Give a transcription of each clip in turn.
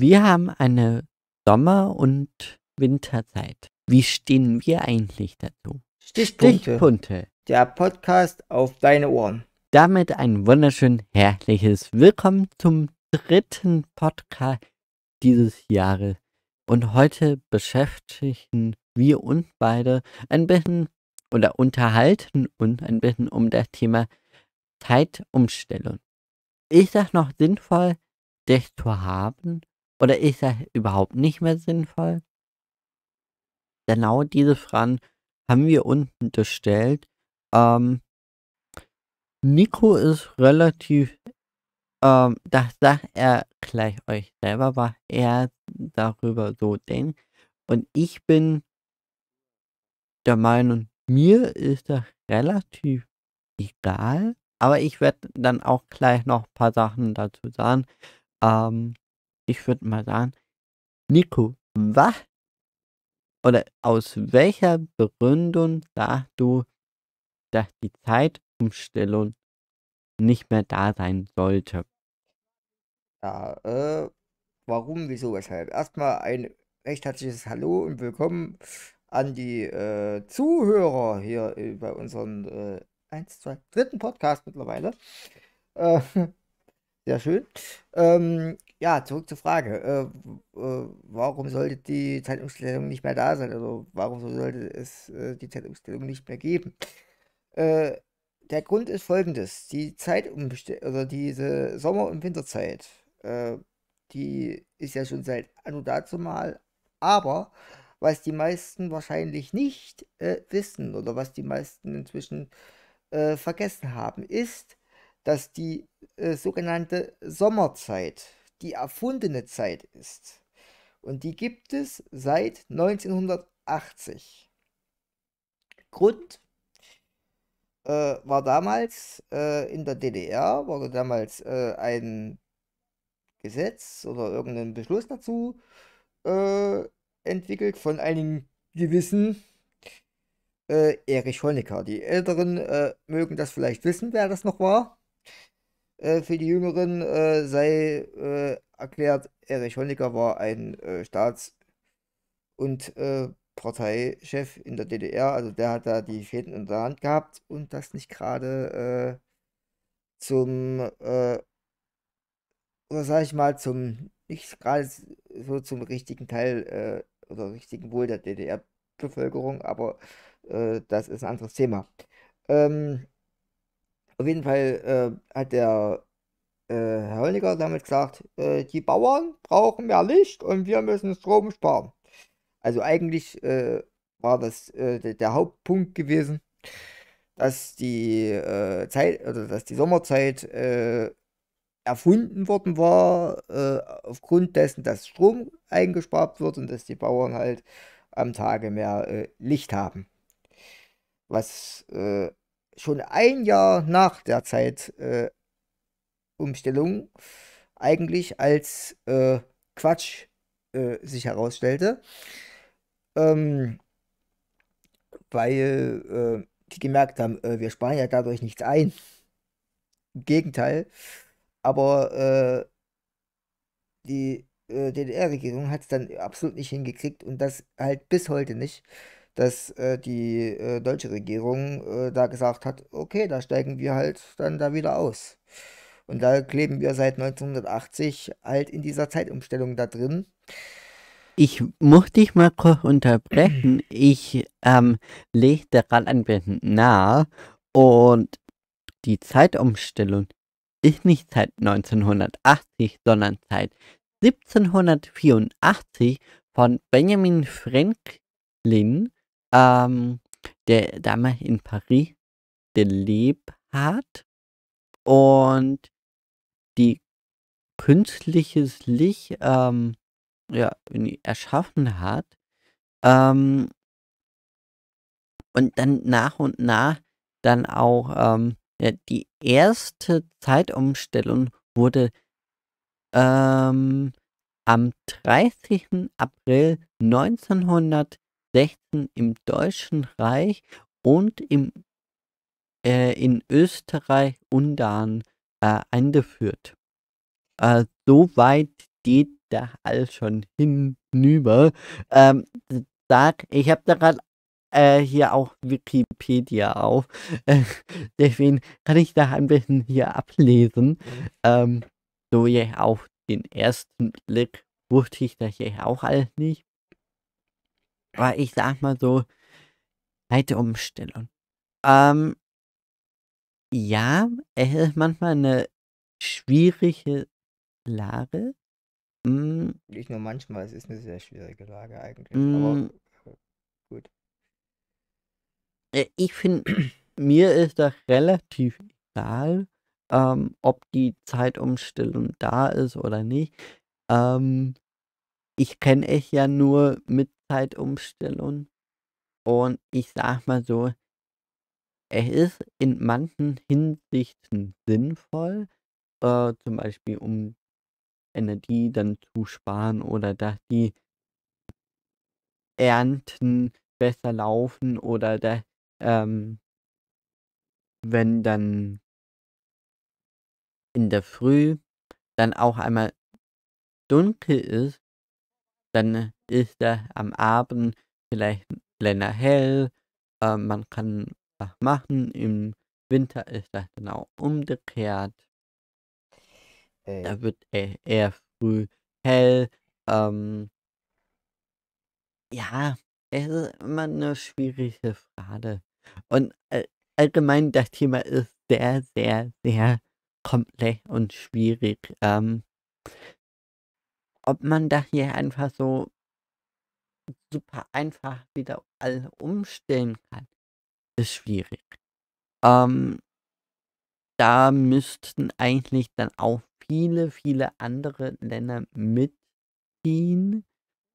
Wir haben eine Sommer- und Winterzeit. Wie stehen wir eigentlich dazu? Stichpunkte. Stichpunkte. Der Podcast auf deine Ohren. Damit ein wunderschön herzliches Willkommen zum dritten Podcast dieses Jahres. Und heute beschäftigen wir uns beide ein bisschen oder unterhalten uns ein bisschen um das Thema Zeitumstellung. Ist das noch sinnvoll, das zu haben? Oder ist das überhaupt nicht mehr sinnvoll? Genau diese Fragen haben wir unten gestellt. Ähm, Nico ist relativ, ähm, das sagt er gleich euch selber, was er darüber so denkt. Und ich bin der Meinung, mir ist das relativ egal. Aber ich werde dann auch gleich noch ein paar Sachen dazu sagen. Ähm, ich würde mal sagen, Nico, was? Oder aus welcher Begründung sagst du, dass die Zeitumstellung nicht mehr da sein sollte? Ja, äh, warum, wieso, weshalb? Erstmal ein recht herzliches Hallo und willkommen an die äh, Zuhörer hier äh, bei unserem äh, 1, 2, dritten Podcast mittlerweile. Äh, sehr schön. Ähm, ja, zurück zur Frage. Äh, äh, warum also sollte die Zeitumstellung nicht mehr da sein? Also warum sollte es äh, die Zeitumstellung nicht mehr geben? Äh, der Grund ist folgendes. Die Zeitumstellung, also diese Sommer- und Winterzeit, äh, die ist ja schon seit anno dazu mal, aber was die meisten wahrscheinlich nicht äh, wissen oder was die meisten inzwischen vergessen haben, ist, dass die äh, sogenannte Sommerzeit die erfundene Zeit ist. Und die gibt es seit 1980. Grund äh, war damals äh, in der DDR, wurde damals äh, ein Gesetz oder irgendein Beschluss dazu äh, entwickelt von einigen gewissen äh, Erich Honecker. Die Älteren äh, mögen das vielleicht wissen, wer das noch war. Äh, für die Jüngeren äh, sei äh, erklärt, Erich Honecker war ein äh, Staats- und äh, Parteichef in der DDR, also der hat da die Fäden in der Hand gehabt und das nicht gerade zum, oder sag ich mal, zum, nicht gerade so zum richtigen Teil oder richtigen Wohl der DDR-Bevölkerung, aber das ist ein anderes Thema. Ähm, auf jeden Fall äh, hat der äh, Herr Honecker damit gesagt, äh, die Bauern brauchen mehr Licht und wir müssen Strom sparen. Also eigentlich äh, war das äh, der Hauptpunkt gewesen, dass die äh, Zeit oder dass die Sommerzeit erfunden worden war, aufgrund dessen, dass Strom eingespart wird und dass die Bauern halt am Tage mehr Licht haben was äh, schon ein Jahr nach der Zeitumstellung äh, eigentlich als äh, Quatsch äh, sich herausstellte, ähm, weil äh, die gemerkt haben, äh, wir sparen ja dadurch nichts ein. Im Gegenteil. Aber die DDR-Regierung hat es dann absolut nicht hingekriegt und das halt bis heute nicht dass äh, die äh, deutsche Regierung äh, da gesagt hat, okay, da steigen wir halt dann da wieder aus. Und da kleben wir seit 1980 halt in dieser Zeitumstellung da drin. Ich muss dich mal kurz unterbrechen. Ich ähm, lege daran ein bisschen nah und die Zeitumstellung ist nicht seit 1980, sondern seit 1784 von Benjamin Franklin ähm, der damals in Paris gelebt hat und die künstliches Licht ähm, ja, erschaffen hat. Ähm, und dann nach und nach dann auch ähm, ja, die erste Zeitumstellung wurde ähm, am 30. April 1900 16 im Deutschen Reich und im, äh, in Österreich, Ungarn äh, eingeführt. Äh, so weit geht der Hall schon hinüber. Ähm, sag, ich habe da gerade äh, hier auch Wikipedia auf. Äh, deswegen kann ich da ein bisschen hier ablesen. Ähm, so ja auf den ersten Blick wusste ich das hier auch alles nicht. Aber ich sag mal so, alte Umstellung. Ähm, ja, es ist manchmal eine schwierige Lage. Mm. Nicht nur manchmal, es ist eine sehr schwierige Lage eigentlich. Mm. Aber gut. Äh, ich finde, mir ist das relativ egal, ähm, ob die Zeitumstellung da ist oder nicht. Ähm, ich kenne es ja nur mit Zeitumstellung. Und ich sag mal so, er ist in manchen Hinsichten sinnvoll, äh, zum Beispiel um Energie dann zu sparen oder dass die Ernten besser laufen oder dass, ähm, wenn dann in der Früh dann auch einmal dunkel ist, dann ist das am Abend vielleicht länger hell, äh, man kann was machen, im Winter ist das genau umgekehrt. Hey. Da äh. wird er eher früh hell. Ähm, ja, es ist immer eine schwierige Frage. Und äh, allgemein, das Thema ist sehr, sehr, sehr komplex und schwierig. Ähm, ob man das hier einfach so super einfach wieder alle umstellen kann, ist schwierig. Ähm, da müssten eigentlich dann auch viele, viele andere Länder mitziehen.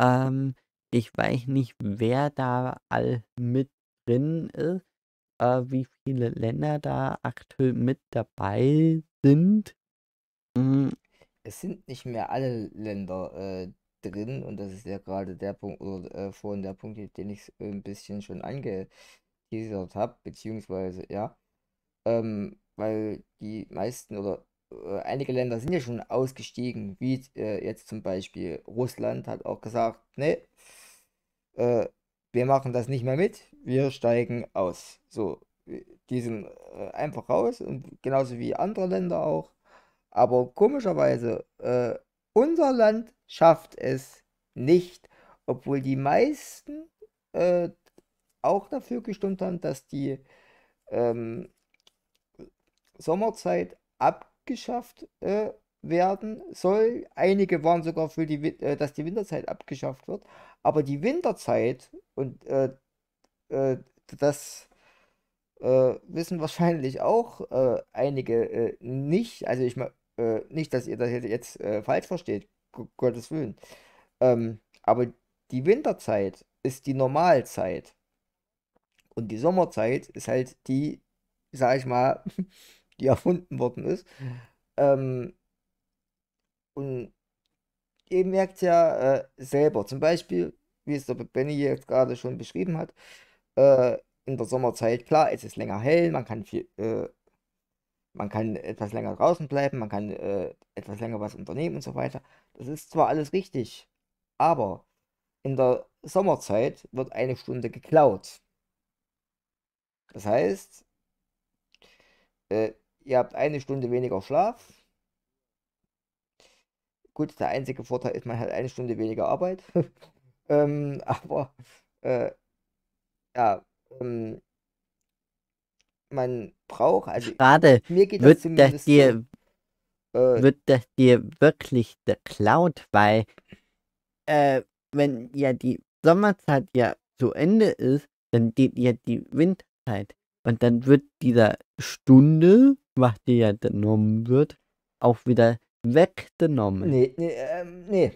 Ähm, ich weiß nicht, wer da all mit drin ist, äh, wie viele Länder da aktuell mit dabei sind. Mhm. Es sind nicht mehr alle Länder äh, drin und das ist ja gerade der Punkt oder äh, vorhin der Punkt, den ich äh, ein bisschen schon angeteasert habe, beziehungsweise ja, ähm, weil die meisten oder äh, einige Länder sind ja schon ausgestiegen, wie äh, jetzt zum Beispiel Russland hat auch gesagt, ne, äh, wir machen das nicht mehr mit, wir steigen aus. So, die sind äh, einfach raus und genauso wie andere Länder auch. Aber komischerweise äh, unser Land schafft es nicht, obwohl die meisten äh, auch dafür gestimmt haben, dass die ähm, Sommerzeit abgeschafft äh, werden soll. Einige waren sogar für die, äh, dass die Winterzeit abgeschafft wird. Aber die Winterzeit und äh, äh das äh, wissen wahrscheinlich auch äh, einige nicht. Also ich meine äh, nicht, dass ihr das jetzt äh, falsch versteht, G Gottes Willen. Ähm, aber die Winterzeit ist die Normalzeit. Und die Sommerzeit ist halt die, sag ich mal, die erfunden worden ist. Ähm, und ihr merkt ja äh, selber, zum Beispiel, wie es der Benny jetzt gerade schon beschrieben hat, äh, in der Sommerzeit, klar, es ist länger hell, man kann viel, äh, man kann etwas länger draußen bleiben, man kann äh, etwas länger was unternehmen und so weiter. Das ist zwar alles richtig, aber in der Sommerzeit wird eine Stunde geklaut. Das heißt, äh, ihr habt eine Stunde weniger Schlaf. Gut, der einzige Vorteil ist, man hat eine Stunde weniger Arbeit. ähm, aber äh, ja, ähm, man braucht. Also Schade, mir geht wird das, das dir, äh, wird das dir wirklich geklaut, weil äh, wenn ja die Sommerzeit ja zu Ende ist, dann geht ja die Winterzeit. Und dann wird dieser Stunde, was dir ja genommen wird, auch wieder weggenommen. Nee, nee, ähm, nee.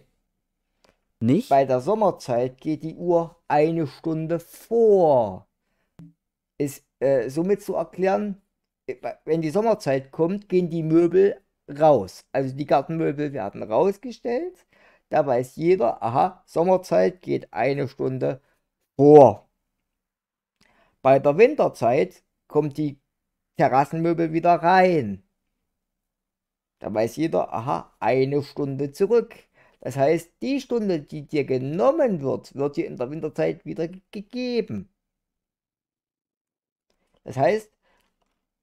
Nicht? Bei der Sommerzeit geht die Uhr eine Stunde vor ist äh, somit zu erklären, äh, wenn die Sommerzeit kommt, gehen die Möbel raus. Also die Gartenmöbel werden rausgestellt. Da weiß jeder, aha, Sommerzeit geht eine Stunde vor. Bei der Winterzeit kommt die Terrassenmöbel wieder rein. Da weiß jeder, aha, eine Stunde zurück. Das heißt, die Stunde, die dir genommen wird, wird dir in der Winterzeit wieder gegeben. Das heißt,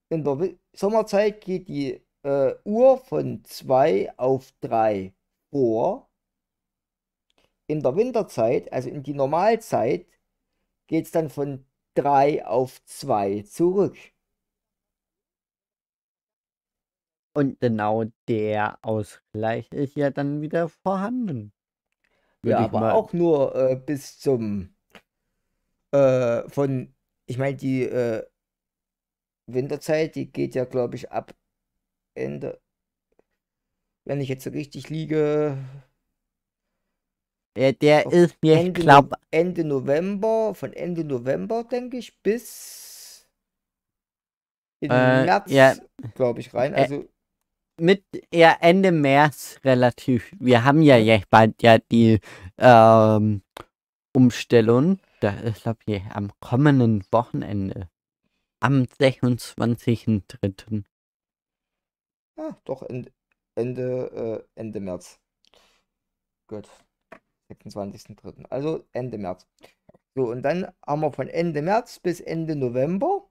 in der Sommerzeit geht die äh, Uhr von 2 auf 3 vor. In der Winterzeit, also in die Normalzeit, geht es dann von 3 auf 2 zurück. Und genau der Ausgleich ist ja dann wieder vorhanden. Ja, aber mal... auch nur äh, bis zum äh, von, ich meine, die äh, Winterzeit, die geht ja, glaube ich, ab Ende. Wenn ich jetzt so richtig liege. Ja, der ist mir, Ende, ich glaube. Ende November, von Ende November, denke ich, bis. In äh, März, ja. glaube ich, rein. Äh, also. Äh, mit ja, Ende März relativ. Wir haben ja jetzt bald ja die ähm, Umstellung. Da ist, glaube ich, am kommenden Wochenende am 26.03. Ja, ah, doch Ende, Ende, äh, Ende März. Gut. 26.03. Also Ende März. So, und dann haben wir von Ende März bis Ende November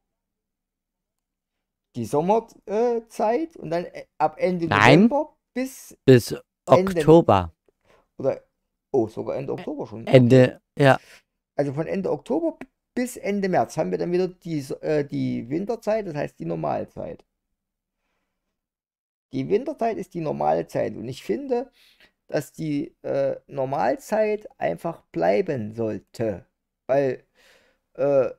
die Sommerzeit äh, und dann äh, ab Ende Nein, November bis, bis Oktober. oder, oh, sogar Ende Oktober schon. Ende, ja. Also von Ende Oktober bis Ende März haben wir dann wieder die, äh, die Winterzeit, das heißt die Normalzeit. Die Winterzeit ist die Normalzeit und ich finde, dass die äh, Normalzeit einfach bleiben sollte, weil äh,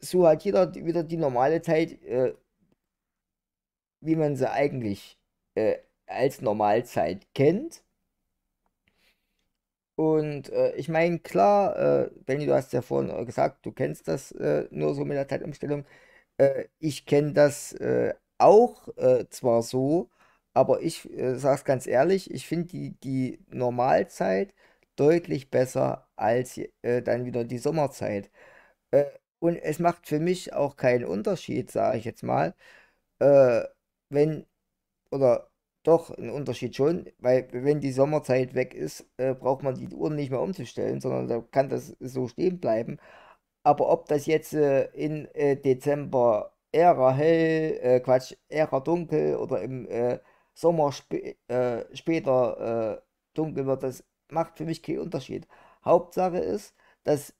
so hat jeder wieder die normale Zeit, äh, wie man sie eigentlich äh, als Normalzeit kennt. Und äh, ich meine, klar, äh, Benny, du hast ja vorhin gesagt, du kennst das äh, nur so mit der Zeitumstellung. Äh, ich kenne das äh, auch äh, zwar so, aber ich äh, sage es ganz ehrlich, ich finde die, die Normalzeit deutlich besser als äh, dann wieder die Sommerzeit. und es macht für mich auch keinen Unterschied, sage ich jetzt mal, wenn oder doch, ein Unterschied schon, weil wenn die Sommerzeit weg ist, äh, braucht man die Uhren nicht mehr umzustellen, sondern da kann das so stehen bleiben. Aber ob das jetzt äh, in äh, Dezember Ära hell, äh, Quatsch, Ära dunkel oder im äh, Sommer sp äh, später dunkel wird, das macht für mich keinen Unterschied. Hauptsache ist, dass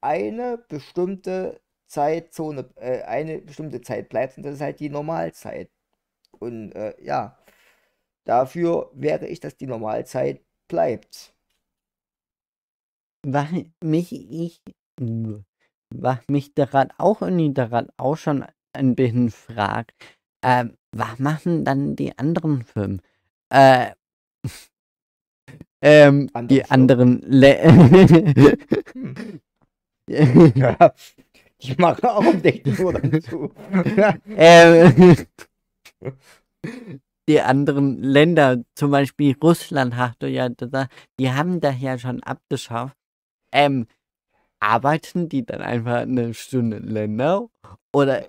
eine bestimmte Zeitzone, eine bestimmte Zeit bleibt und das ist halt die Normalzeit. Und ja, Dafür wäre ich, dass die Normalzeit bleibt. Was mich, ich, was mich daran auch irgendwie daran auch schon ein bisschen fragt, äh, was machen dann die anderen Firmen? Äh, ähm, Andere die Firmen. anderen Le hm. ja, ich mache auch nicht nur dazu. ähm, die anderen Länder, zum Beispiel Russland, hast du ja gesagt, die haben das ja schon abgeschafft. Ähm, arbeiten die dann einfach eine Stunde länger? Oder?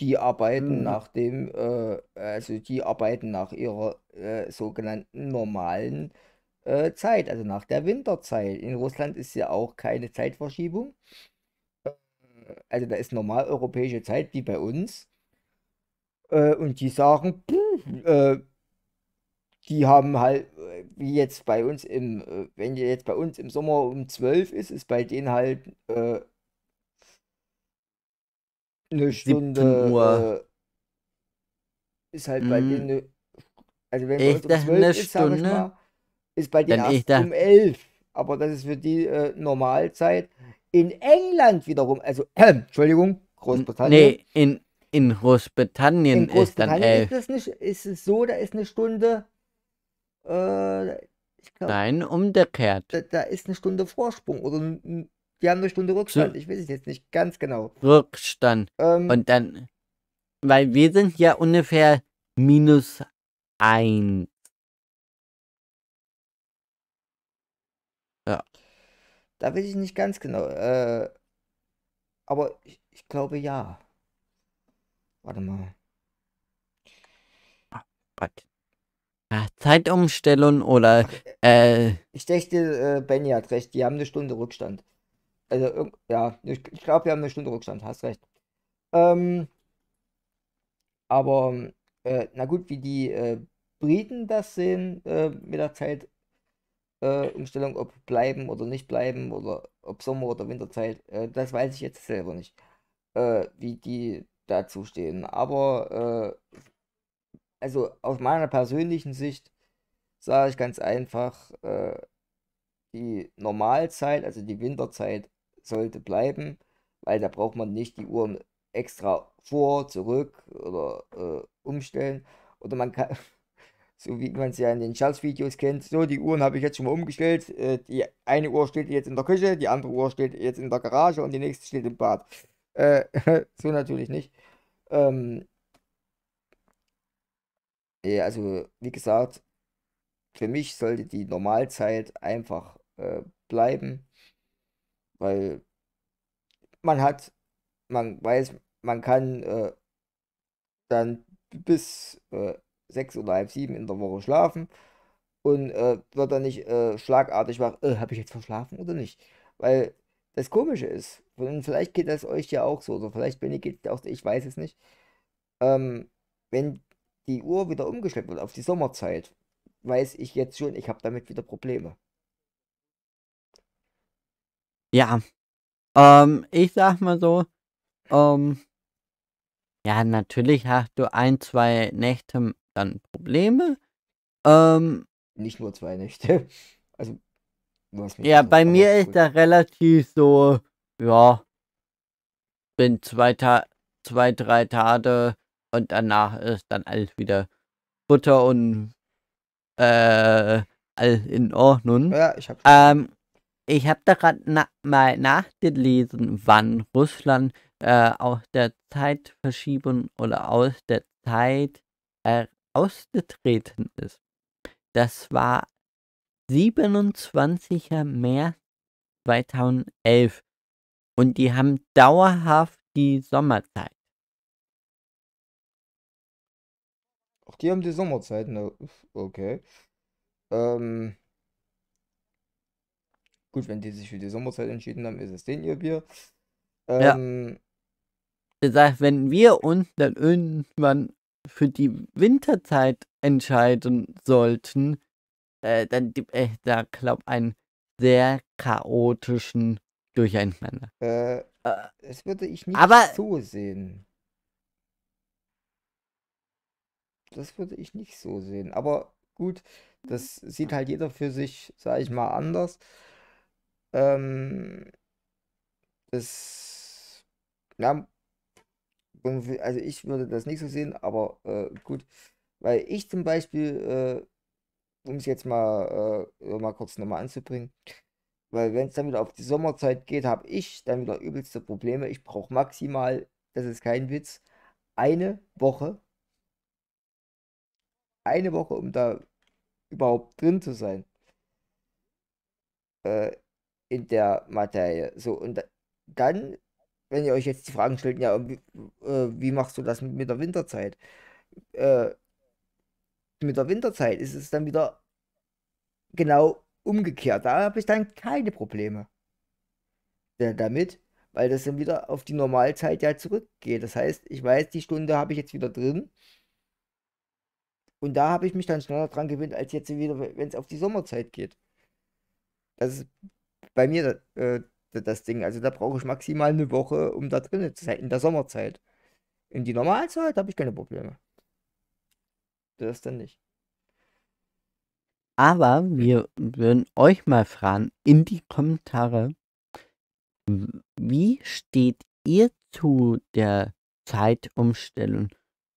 Die arbeiten hm. nach dem, äh, also die arbeiten nach ihrer äh, sogenannten normalen äh, Zeit, also nach der Winterzeit. In Russland ist ja auch keine Zeitverschiebung. Äh, also da ist normal europäische Zeit wie bei uns. Äh, und die sagen, pff, äh, die haben halt, äh, wie jetzt bei uns im, äh, wenn jetzt bei uns im Sommer um 12 ist, ist bei denen halt äh, eine Stunde. Äh, ist halt mm. bei mhm. denen eine, also wenn ich bei uns um 12 ist, Stunde, mal, ist bei denen erst um 11. Aber das ist für die äh, Normalzeit. In England wiederum, also, Entschuldigung, Großbritannien. Nee, in in Großbritannien, in Großbritannien ist dann elf. Äh, ist es, nicht, ist es so, da ist eine Stunde. Äh, glaub, Nein, umgekehrt. Da, da, ist eine Stunde Vorsprung oder die haben eine Stunde Rückstand. So. Ich weiß es jetzt nicht ganz genau. Rückstand. Ähm, Und dann, weil wir sind ja ungefähr minus eins. Ja. Da weiß ich nicht ganz genau. Äh, aber ich, ich glaube ja. Warte mal. Ah, Gott. Ah, Zeitumstellung oder äh, äh, Ich dachte, äh, Benny hat recht, die haben eine Stunde Rückstand. Also, ja, ich, ich glaube, wir haben eine Stunde Rückstand, hast recht. Ähm, aber, äh, na gut, wie die äh, Briten das sehen äh, mit der Zeitumstellung, äh, ob bleiben oder nicht bleiben oder ob Sommer- oder Winterzeit, äh, das weiß ich jetzt selber nicht. Äh, wie die dazu stehen. Aber äh, also aus meiner persönlichen Sicht sage ich ganz einfach, äh, die Normalzeit, also die Winterzeit sollte bleiben, weil da braucht man nicht die Uhren extra vor, zurück oder äh, umstellen. Oder man kann, so wie man es ja in den Scherzvideos kennt, so die Uhren habe ich jetzt schon mal umgestellt. Äh, die eine Uhr steht jetzt in der Küche, die andere Uhr steht jetzt in der Garage und die nächste steht im Bad. Äh, so natürlich nicht. Ähm, ja, also, wie gesagt, für mich sollte die Normalzeit einfach äh, bleiben, weil man hat, man weiß, man kann äh, dann bis äh, sechs oder halb sieben in der Woche schlafen und äh, wird dann nicht äh, schlagartig wach, äh, habe ich jetzt verschlafen oder nicht? Weil das Komische ist. Und vielleicht geht das euch ja auch so. so vielleicht bin ich auch, ich weiß es nicht. Ähm, wenn die Uhr wieder umgeschleppt wird auf die Sommerzeit, weiß ich jetzt schon, ich habe damit wieder Probleme. Ja. Ähm, ich sag mal so, ähm, ja, natürlich hast du ein, zwei Nächte dann Probleme. Ähm, Nicht nur zwei Nächte. Also ja, bei mir ist das relativ so, ja, bin zwei, Ta zwei drei Tage und danach ist dann alles wieder Butter und mhm. äh, alles in Ordnung. Ja, ich habe ähm, ich habe da gerade na mal nachgelesen, wann Russland äh, aus der Zeit verschieben oder aus der Zeit äh, ausgetreten ist. Das war 27. März 2011. Und die haben dauerhaft die Sommerzeit. Auch die haben die Sommerzeit, ne? Okay. Ähm. Gut, wenn die sich für die Sommerzeit entschieden haben, ist es denen ihr Bier. Ähm, ja. Das heißt, wenn wir uns dann irgendwann für die Winterzeit entscheiden sollten, äh, dann gibt es da, glaube einen sehr chaotischen Durcheinander. Äh, äh, das würde ich nicht aber, so sehen. Das würde ich nicht so sehen. Aber gut, das sieht halt jeder für sich, sage ich mal, anders. Ähm, das, ja, also ich würde das nicht so sehen, aber äh, gut, weil ich zum Beispiel äh, um es jetzt mal, äh, mal kurz nochmal anzubringen. Weil wenn es dann wieder auf die Sommerzeit geht, habe ich dann wieder übelste Probleme. Ich brauche maximal, das ist kein Witz, eine Woche. Eine Woche, um da überhaupt drin zu sein. Äh, in der Materie. So, und dann, wenn ihr euch jetzt die Fragen stellt, ja, wie, äh, wie machst du das mit, mit der Winterzeit? Äh, mit der Winterzeit ist es dann wieder genau umgekehrt. Da habe ich dann keine Probleme äh, damit, weil das dann wieder auf die Normalzeit ja zurückgeht. Das heißt, ich weiß, die Stunde habe ich jetzt wieder drin. Und da habe ich mich dann schneller dran gewöhnt, als jetzt wieder, wenn es auf die Sommerzeit geht. Das ist bei mir äh, das Ding. Also da brauche ich maximal eine Woche, um da drin zu sein, in der Sommerzeit. In die Normalzeit habe ich keine Probleme das denn nicht. Aber wir würden euch mal fragen in die Kommentare, wie steht ihr zu der Zeitumstellung?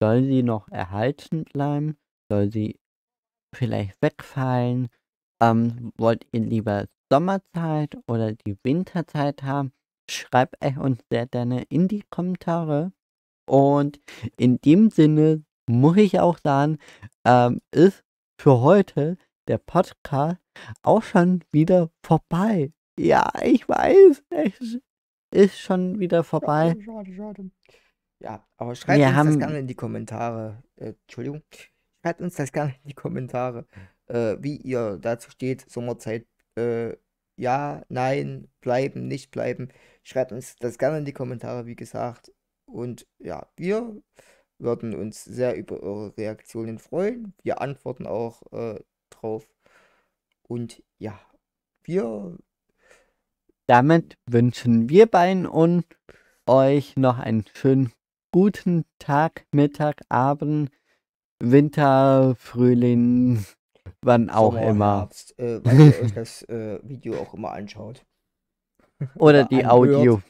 Soll sie noch erhalten bleiben? Soll sie vielleicht wegfallen? Ähm, wollt ihr lieber Sommerzeit oder die Winterzeit haben? Schreibt euch uns sehr gerne in die Kommentare. Und in dem Sinne muss ich auch sagen, ähm, ist für heute der Podcast auch schon wieder vorbei. Ja, ich weiß, es ist schon wieder vorbei. Schade, schade, schade. Ja, aber schreibt Wir uns haben... das gerne in die Kommentare. Äh, Entschuldigung. Schreibt uns das gerne in die Kommentare, äh, wie ihr dazu steht, Sommerzeit. Äh, ja, nein, bleiben, nicht bleiben. Schreibt uns das gerne in die Kommentare, wie gesagt. Und ja, wir würden uns sehr über eure Reaktionen freuen. Wir antworten auch äh, drauf. Und ja, wir. Damit wünschen wir beiden und euch noch einen schönen guten Tag, Mittag, Abend, Winter, Frühling, wann auch Sommer, immer. Herbst, äh, weil ihr euch das äh, Video auch immer anschaut. Oder, Oder die anhört. Audio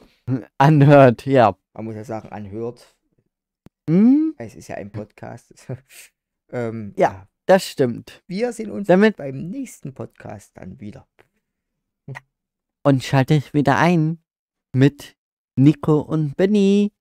anhört, ja. Man muss ja sagen, anhört. Hm? Es ist ja ein Podcast. ähm, ja, das stimmt. Wir sehen uns Damit beim nächsten Podcast dann wieder. Und schalte ich wieder ein mit Nico und Benny.